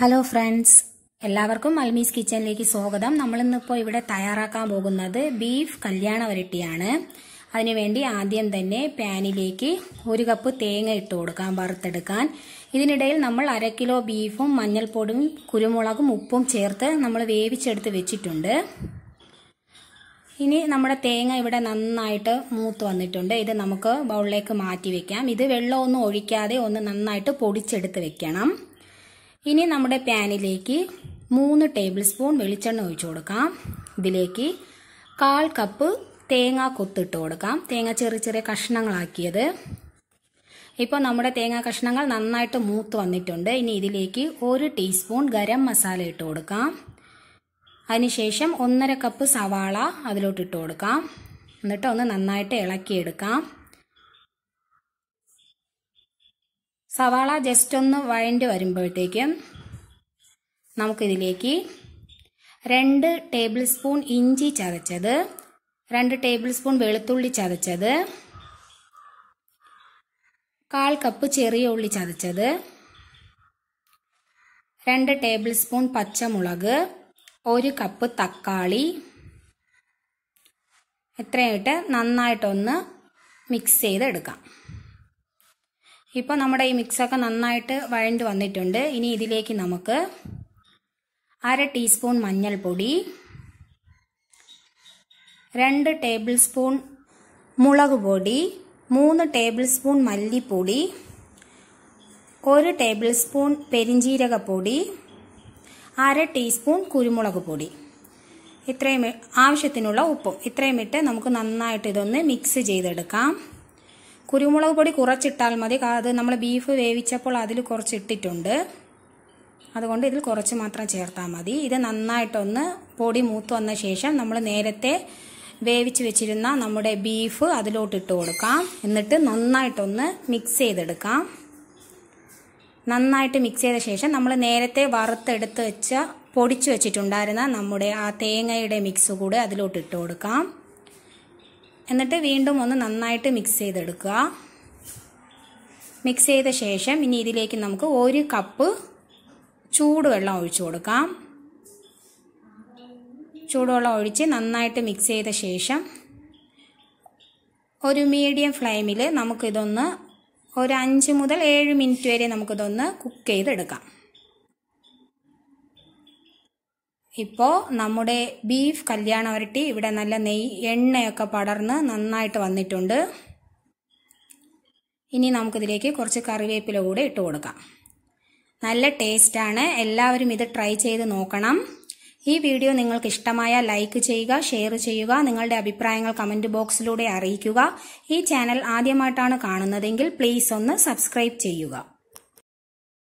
hello friends എല്ലാവർക്കും അൽമീസ് കിച്ചണിലേക്ക് സ്വാഗതം നമ്മൾ ഇന്നിപ്പോൾ ഇവിടെ തയ്യാറാക്കാൻ പോകുന്നത് ബീഫ് കല്യാണ വരട്ടിയാണ് അതിനുവേണ്ടി ആദ്യം തന്നെ പാനിലേക്ക് ഒരു കപ്പ് തേങ്ങ ഇട്ട് കൊടുക്കാം വറുത്തെടുക്കാൻ ഇതിനിടയിൽ നമ്മൾ അര കിലോ ബീഫും മഞ്ഞൾപ്പൊടിയും കുരുമുളകും ഉപ്പും ചേർത്ത് നമ്മൾ വേവിച്ചെടുത്ത് വെച്ചിട്ടുണ്ട് ഇനി നമ്മുടെ തേങ്ങ ഇവിടെ നന്നായിട്ട് മൂത്ത് വന്നിട്ടുണ്ട് ഇത് നമുക്ക് ബൗളിലേക്ക് മാറ്റി വെക്കാം ഇത് വെള്ളമൊന്നും ഒഴിക്കാതെ ഒന്ന് നന്നായിട്ട് പൊടിച്ചെടുത്ത് വെക്കണം ഇനി നമ്മുടെ പാനിലേക്ക് മൂന്ന് ടേബിൾ സ്പൂൺ വെളിച്ചെണ്ണ ഒഴിച്ചു കൊടുക്കാം ഇതിലേക്ക് കാൽ കപ്പ് തേങ്ങ കൊത്തിട്ട് കൊടുക്കാം തേങ്ങ ചെറിയ ചെറിയ കഷ്ണങ്ങളാക്കിയത് ഇപ്പോൾ നമ്മുടെ തേങ്ങ കഷ്ണങ്ങൾ നന്നായിട്ട് മൂത്ത് വന്നിട്ടുണ്ട് ഇനി ഇതിലേക്ക് ഒരു ടീസ്പൂൺ ഗരം മസാല ഇട്ട് കൊടുക്കാം അതിനുശേഷം ഒന്നര കപ്പ് സവാള അതിലോട്ട് ഇട്ട് കൊടുക്കാം എന്നിട്ട് ഒന്ന് നന്നായിട്ട് ഇളക്കിയെടുക്കാം സവാള ജസ്റ്റ് ഒന്ന് വഴണ്ടി വരുമ്പോഴത്തേക്കും നമുക്കിതിലേക്ക് രണ്ട് ടേബിൾ സ്പൂൺ ഇഞ്ചി ചതച്ചത് രണ്ട് ടേബിൾ സ്പൂൺ വെളുത്തുള്ളി ചതച്ചത് കാൽ കപ്പ് ചെറിയ ഉള്ളി ചതച്ചത് രണ്ട് ടേബിൾ സ്പൂൺ പച്ചമുളക് ഒരു കപ്പ് തക്കാളി ഇത്രയായിട്ട് നന്നായിട്ടൊന്ന് മിക്സ് ചെയ്തെടുക്കാം ഇപ്പോൾ നമ്മുടെ ഈ മിക്സൊക്കെ നന്നായിട്ട് വഴണ്ട് വന്നിട്ടുണ്ട് ഇനി ഇതിലേക്ക് നമുക്ക് അര ടീസ്പൂൺ മഞ്ഞൾപ്പൊടി രണ്ട് ടേബിൾ സ്പൂൺ മുളക് പൊടി മൂന്ന് ടേബിൾ സ്പൂൺ മല്ലിപ്പൊടി ഒരു ടേബിൾ സ്പൂൺ പെരിഞ്ജീരകപ്പൊടി അര ടീസ്പൂൺ കുരുമുളക് പൊടി ഇത്രയും ആവശ്യത്തിനുള്ള ഉപ്പും ഇത്രയും ഇട്ട് നമുക്ക് നന്നായിട്ട് ഇതൊന്ന് മിക്സ് ചെയ്തെടുക്കാം കുരുമുളക് പൊടി കുറച്ചിട്ടാൽ മതി അത് നമ്മൾ ബീഫ് വേവിച്ചപ്പോൾ അതിൽ കുറച്ചിട്ടിട്ടുണ്ട് അതുകൊണ്ട് ഇതിൽ കുറച്ച് മാത്രം ചേർത്താൽ മതി ഇത് നന്നായിട്ടൊന്ന് പൊടി മൂത്ത് വന്ന ശേഷം നമ്മൾ നേരത്തെ വേവിച്ച് വെച്ചിരുന്ന നമ്മുടെ ബീഫ് അതിലോട്ട് ഇട്ട് കൊടുക്കാം എന്നിട്ട് നന്നായിട്ടൊന്ന് മിക്സ് ചെയ്തെടുക്കാം നന്നായിട്ട് മിക്സ് ചെയ്ത ശേഷം നമ്മൾ നേരത്തെ വറുത്തെടുത്ത് വെച്ച പൊടിച്ചു വെച്ചിട്ടുണ്ടായിരുന്ന നമ്മുടെ ആ തേങ്ങയുടെ മിക്സ് കൂടെ അതിലോട്ട് ഇട്ട് കൊടുക്കാം എന്നിട്ട് വീണ്ടും ഒന്ന് നന്നായിട്ട് മിക്സ് ചെയ്തെടുക്കുക മിക്സ് ചെയ്ത ശേഷം ഇനി ഇതിലേക്ക് നമുക്ക് ഒരു കപ്പ് ചൂടുവെള്ളം ഒഴിച്ചു കൊടുക്കാം ചൂടുവെള്ളം ഒഴിച്ച് നന്നായിട്ട് മിക്സ് ചെയ്ത ശേഷം ഒരു മീഡിയം ഫ്ലെയിമിൽ നമുക്കിതൊന്ന് ഒരു അഞ്ച് മുതൽ ഏഴ് മിനിറ്റ് വരെ നമുക്കിതൊന്ന് കുക്ക് ചെയ്തെടുക്കാം ഇപ്പോൾ നമ്മുടെ ബീഫ് കല്യാണ വരട്ടി ഇവിടെ നല്ല നെയ് എണ്ണയൊക്കെ പടർന്ന് നന്നായിട്ട് വന്നിട്ടുണ്ട് ഇനി നമുക്കിതിലേക്ക് കുറച്ച് കറിവേപ്പില കൂടെ ഇട്ട് കൊടുക്കാം നല്ല ടേസ്റ്റാണ് എല്ലാവരും ഇത് ട്രൈ ചെയ്ത് നോക്കണം ഈ വീഡിയോ നിങ്ങൾക്ക് ഇഷ്ടമായ ലൈക്ക് ചെയ്യുക ഷെയർ ചെയ്യുക നിങ്ങളുടെ അഭിപ്രായങ്ങൾ കമൻറ്റ് ബോക്സിലൂടെ അറിയിക്കുക ഈ ചാനൽ ആദ്യമായിട്ടാണ് കാണുന്നതെങ്കിൽ പ്ലീസ് ഒന്ന് സബ്സ്ക്രൈബ് ചെയ്യുക